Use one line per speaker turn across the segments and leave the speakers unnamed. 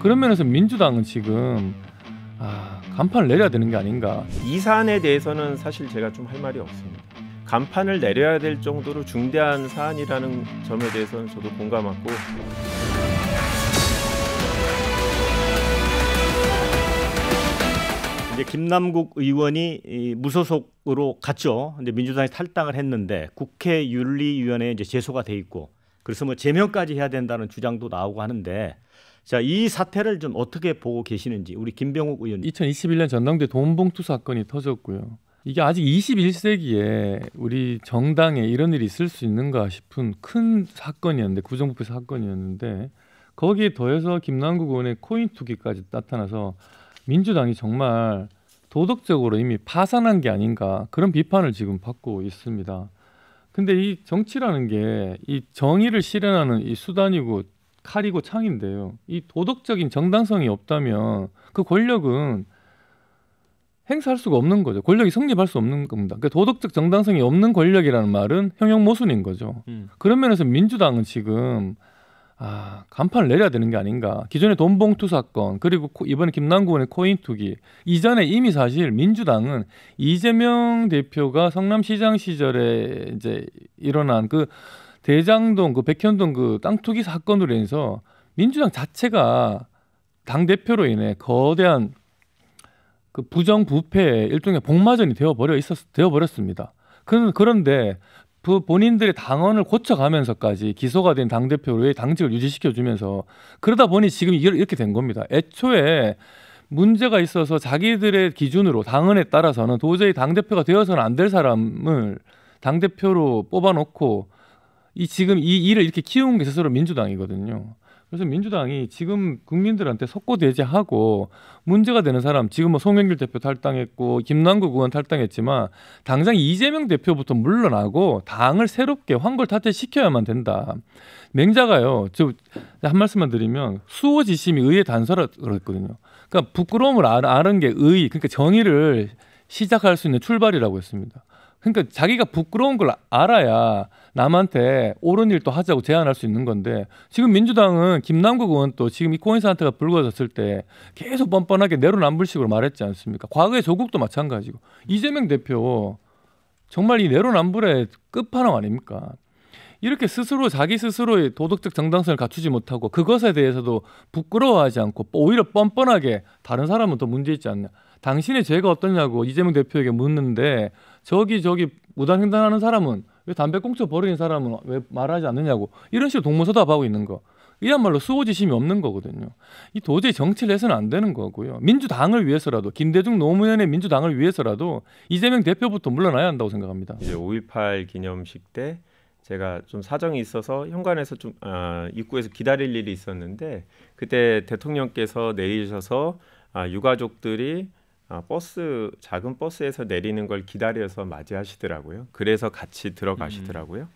그런 면에서 민주당은 지금 아, 간판을 내려야 되는 게 아닌가.
이 사안에 대해서는 사실 제가 좀 할 말이 없습니다. 간판을 내려야 될 정도로 중대한 사안이라는 점에 대해서는 저도 공감하고 이제 김남국 의원이 무소속으로 갔죠. 근데 민주당이 탈당을 했는데 국회 윤리위원회에 이제 제소가 돼 있고 그래서 뭐 제명까지 해야 된다는 주장도 나오고 하는데 자, 이 사태를 좀 어떻게 보고 계시는지 우리 김병욱 의원. 2021년 전당대 돈봉투 사건이 터졌고요.
이게 아직 21세기에 우리 정당에 이런 일이 있을 수 있는가 싶은 큰 사건이었는데 구정부패 사건이었는데 거기에 더해서 김남국 의원의 코인 투기까지 나타나서 민주당이 정말 도덕적으로 이미 파산한 게 아닌가 그런 비판을 지금 받고 있습니다. 근데 이 정치라는 게 이 정의를 실현하는 이 수단이고 칼이고 창인데요. 이 도덕적인 정당성이 없다면 그 권력은 행사할 수가 없는 거죠. 권력이 성립할 수 없는 겁니다. 그러니까 도덕적 정당성이 없는 권력이라는 말은 형용 모순인 거죠. 음. 그런 면에서 민주당은 지금 아, 간판을 내려야 되는 게 아닌가. 기존의 돈봉투 사건, 그리고 이번에 김남구 의원의 코인 투기, 이전에 이미 사실 민주당은 이재명 대표가 성남시장 시절에 이제 일어난 그 대장동 그 백현동 그땅 투기 사건으로 인해서 민주당 자체가 당 대표로 인해 거대한 그 부정 부패 일종의 복마전이 되어 버려 있었 되어 버렸습니다. 그런 데그 본인들의 당원을 고쳐가면서까지 기소가 된 당 대표로의 당직을 유지시켜 주면서 그러다 보니 지금 이렇게 된 겁니다. 애초에 문제가 있어서 자기들의 기준으로 당헌에 따라서는 도저히 당 대표가 되어서는 안 될 사람을 당 대표로 뽑아놓고 이 지금 이 일을 이렇게 키운 게 스스로 민주당이거든요. 그래서 민주당이 지금 국민들한테 석고대제하고 문제가 되는 사람 지금 뭐 송영길 대표 탈당했고 김남국 의원 탈당했지만 당장 이재명 대표부터 물러나고 당을 새롭게 환골탈퇴시켜야만 된다. 맹자가요. 저 한 말씀만 드리면 수호지심이 의의 단서라고 그랬거든요. 그러니까 부끄러움을 아, 아는 게 의, 그러니까 정의를 시작할 수 있는 출발이라고 했습니다. 그러니까 자기가 부끄러운 걸 알아야 남한테 옳은 일도 하자고 제안할 수 있는 건데 지금 민주당은 김남국 의원 또 지금 이 코인 사태가 불거졌을 때 계속 뻔뻔하게 내로남불식으로 말했지 않습니까? 과거에 조국도 마찬가지고 이재명 대표 정말 이 내로남불의 끝판왕 아닙니까? 이렇게 스스로 자기 스스로의 도덕적 정당성을 갖추지 못하고 그것에 대해서도 부끄러워하지 않고 오히려 뻔뻔하게 다른 사람은 더 문제 있지 않냐. 당신의 죄가 어떠냐고 이재명 대표에게 묻는데 저기 저기 무단 횡단하는 사람은 왜 담배 꽁초 버리는 사람은 왜 말하지 않느냐고 이런 식으로 동무서답하고 있는 거 이야말로 수호지심이 없는 거거든요. 이 도저히 정치를 해서는 안 되는 거고요. 민주당을 위해서라도 김대중 노무현의 민주당을 위해서라도
이재명 대표부터 물러나야 한다고 생각합니다. 이제 5.18 기념식 때 제가 좀 사정이 있어서 현관에서 좀 어, 입구에서 기다릴 일이 있었는데 그때 대통령께서 내리셔서 아, 유가족들이 어, 버스 작은 버스에서 내리는 걸 기다려서 맞이하시더라고요. 그래서 같이 들어가시더라고요. 음.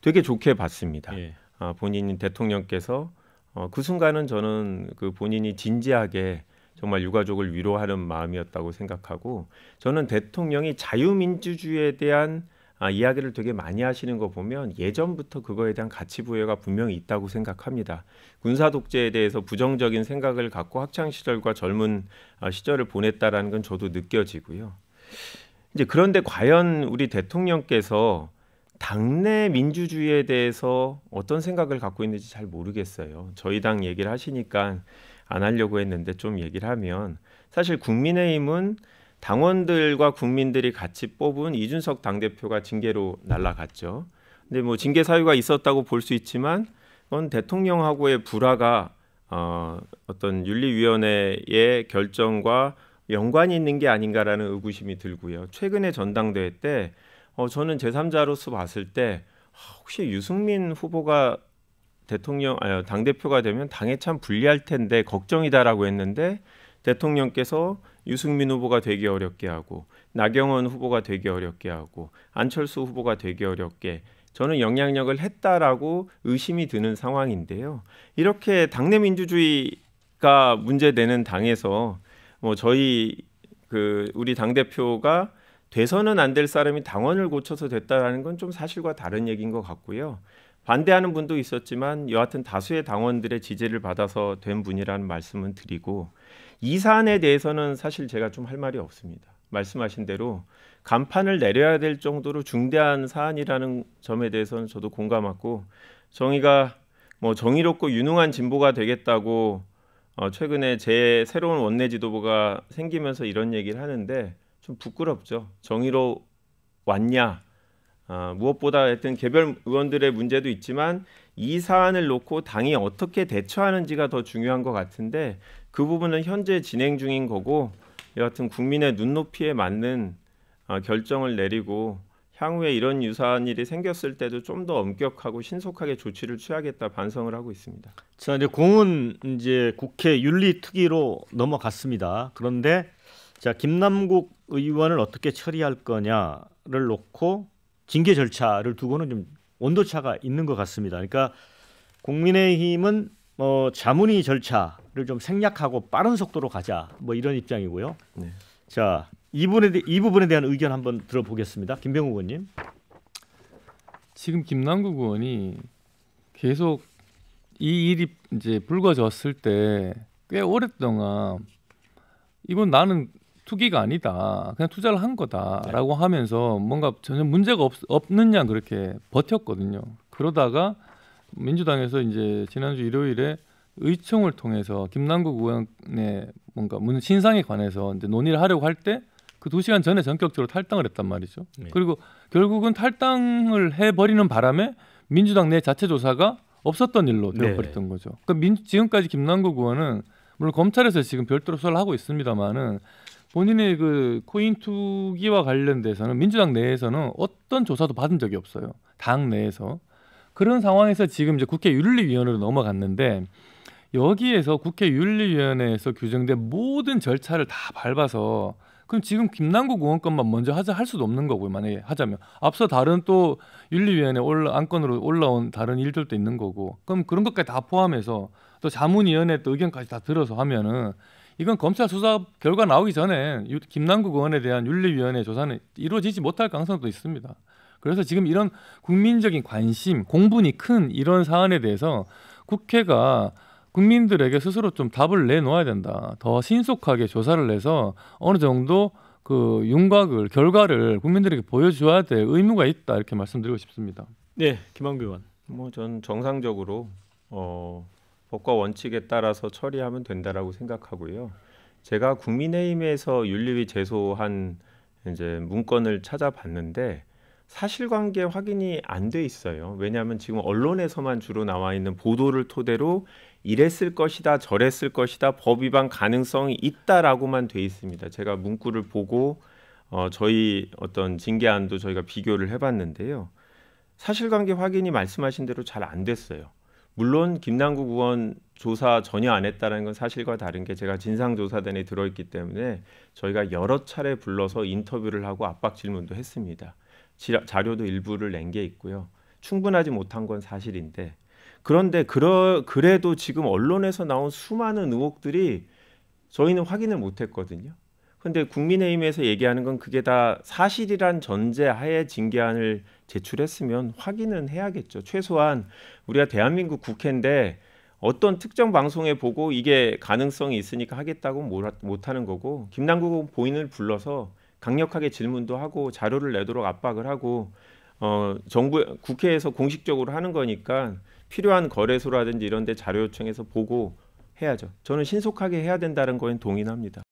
되게 좋게 봤습니다. 예. 아, 어, 본인 대통령께서 어, 그 순간은 저는 그 본인이 진지하게 정말 유가족을 위로하는 마음이었다고 생각하고 저는 대통령이 자유민주주의에 대한 아, 이야기를 되게 많이 하시는 거 보면 예전부터 그거에 대한 가치 부여가 분명히 있다고 생각합니다. 군사 독재에 대해서 부정적인 생각을 갖고 학창 시절과 젊은 아, 시절을 보냈다라는 건 저도 느껴지고요. 이제 그런데 과연 우리 대통령께서 당내 민주주의에 대해서 어떤 생각을 갖고 있는지 잘 모르겠어요. 저희 당 얘기를 하시니까 안 하려고 했는데 좀 얘기를 하면 사실 국민의힘은 당원들과 국민들이 같이 뽑은 이준석 당대표가 징계로 날라갔죠. 근데 뭐 징계 사유가 있었다고 볼 수 있지만 그건 대통령하고의 불화가 어, 어떤 윤리위원회의 결정과 연관이 있는 게 아닌가라는 의구심이 들고요. 최근에 전당대회 때 어, 저는 제3자로서 봤을 때 아, 혹시 유승민 후보가 대통령 아니 당 대표가 되면 당에 참 불리할 텐데 걱정이다라고 했는데 대통령께서 유승민 후보가 되기 어렵게 하고 나경원 후보가 되기 어렵게 하고 안철수 후보가 되기 어렵게 저는 영향력을 했다라고 의심이 드는 상황인데요. 이렇게 당내 민주주의가 문제되는 당에서 뭐 저희 그 우리 당 대표가 돼서는 안 될 사람이 당원을 고쳐서 됐다라는 건 좀 사실과 다른 얘기인 것 같고요. 반대하는 분도 있었지만 여하튼 다수의 당원들의 지지를 받아서 된 분이라는 말씀은 드리고 이 사안에 대해서는 사실 제가 좀 할 말이 없습니다. 말씀하신 대로 간판을 내려야 될 정도로 중대한 사안이라는 점에 대해서는 저도 공감하고 정의가 뭐 정의롭고 유능한 진보가 되겠다고 어 최근에 제 새로운 원내 지도부가 생기면서 이런 얘기를 하는데 좀 부끄럽죠. 정의로 왔냐? 어, 무엇보다 하여튼 개별 의원들의 문제도 있지만 이 사안을 놓고 당이 어떻게 대처하는지가 더 중요한 것 같은데 그 부분은 현재 진행 중인 거고 여하튼 국민의 눈높이에 맞는 어, 결정을 내리고 향후에 이런 유사한 일이 생겼을 때도 좀 더 엄격하고 신속하게 조치를 취하겠다 반성을 하고 있습니다. 자 이제 공은 이제 국회 윤리특위로 넘어갔습니다. 그런데 자 김남국 의원을 어떻게 처리할 거냐를 놓고 징계 절차를 두고는 좀 온도차가 있는 것 같습니다. 그러니까 국민의힘은 뭐 어, 자문위 절차를 좀 생략하고 빠른 속도로 가자 뭐 이런 입장이고요. 네. 자, 이분에 대, 이 부분에 대한 의견 한번 들어보겠습니다. 김병우 의원님. 지금 김남국 의원이
계속 이 일이 이제 불거졌을 때 꽤 오랫동안 이건 나는 투기가 아니다. 그냥 투자를 한 거다라고 네. 하면서 뭔가 전혀 문제가 없, 없는 양 그렇게 버텼거든요. 그러다가 민주당에서 이제 지난주 일요일에 의총을 통해서 김남국 의원의 뭔가 문 신상에 관해서 이제 논의를 하려고 할 때 그 두 시간 전에 전격적으로 탈당을 했단 말이죠. 네. 그리고 결국은 탈당을 해버리는 바람에 민주당 내 자체 조사가 없었던 일로 네. 되어버렸던 네. 거죠. 그러니까 민, 지금까지 김남국 의원은 물론 검찰에서 지금 별도로 수사를 하고 있습니다만은 본인의 그 코인 투기와 관련돼서는 민주당 내에서는 어떤 조사도 받은 적이 없어요. 당 내에서. 그런 상황에서 지금 이제 국회 윤리위원회로 넘어갔는데 여기에서 국회 윤리위원회에서 규정된 모든 절차를 다 밟아서 그럼 지금 김남국 의원건만 먼저 하자 할 수도 없는 거고요. 만약에 하자면 앞서 다른 또 윤리위원회 올라 안건으로 올라온 다른 일들도 있는 거고 그럼 그런 것까지 다 포함해서 또 자문위원회 또 의견까지 다 들어서 하면은 이건 검찰 수사 결과 나오기 전에 김남국 의원에 대한 윤리위원회 조사는 이루어지지 못할 가능성도 있습니다. 그래서 지금 이런 국민적인 관심, 공분이 큰 이런 사안에 대해서 국회가 국민들에게 스스로 좀 답을 내놓아야 된다. 더 신속하게 조사를 해서 어느 정도 그 윤곽을 결과를 국민들에게 보여줘야 될 의무가 있다 이렇게 말씀드리고 싶습니다.
네, 김한규 의원. 뭐 전 정상적으로 어, 법과 원칙에 따라서 처리하면 된다라고 생각하고요. 제가 국민의힘에서 윤리위 제소한 이제 문건을 찾아봤는데 사실관계 확인이 안 돼 있어요. 왜냐하면 지금 언론에서만 주로 나와 있는 보도를 토대로 이랬을 것이다, 저랬을 것이다, 법 위반 가능성이 있다라고만 돼 있습니다. 제가 문구를 보고 어, 저희 어떤 징계안도 저희가 비교를 해봤는데요. 사실관계 확인이 말씀하신 대로 잘 안 됐어요. 물론 김남국 의원 조사 전혀 안 했다는 건 사실과 다른 게 제가 진상조사단에 들어있기 때문에 저희가 여러 차례 불러서 인터뷰를 하고 압박 질문도 했습니다. 자료도 일부를 낸 게 있고요. 충분하지 못한 건 사실인데 그런데 그러, 그래도 지금 언론에서 나온 수많은 의혹들이 저희는 확인을 못했거든요. 근데 국민의힘에서 얘기하는 건 그게 다 사실이란 전제하에 징계안을 제출했으면 확인은 해야겠죠. 최소한 우리가 대한민국 국회인데 어떤 특정 방송에 보고 이게 가능성이 있으니까 하겠다고 못하는 거고 김남국 본인을 불러서 강력하게 질문도 하고 자료를 내도록 압박을 하고 어, 정부 국회에서 공식적으로 하는 거니까 필요한 거래소라든지 이런 데 자료 요청해서 보고 해야죠. 저는 신속하게 해야 된다는 거엔 동의합니다.